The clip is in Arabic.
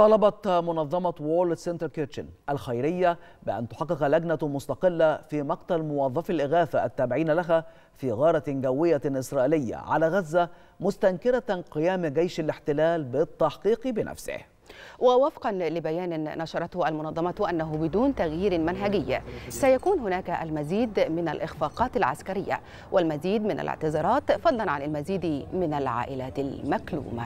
طالبت منظمة وول سنتر كيتشن الخيرية بأن تحقق لجنة مستقلة في مقتل موظفي الإغاثة التابعين لها في غارة جوية إسرائيلية على غزة مستنكرة قيام جيش الاحتلال بالتحقيق بنفسه ووفقا لبيان نشرته المنظمة أنه بدون تغيير منهجي سيكون هناك المزيد من الإخفاقات العسكرية والمزيد من الاعتذارات فضلا عن المزيد من العائلات المكلومة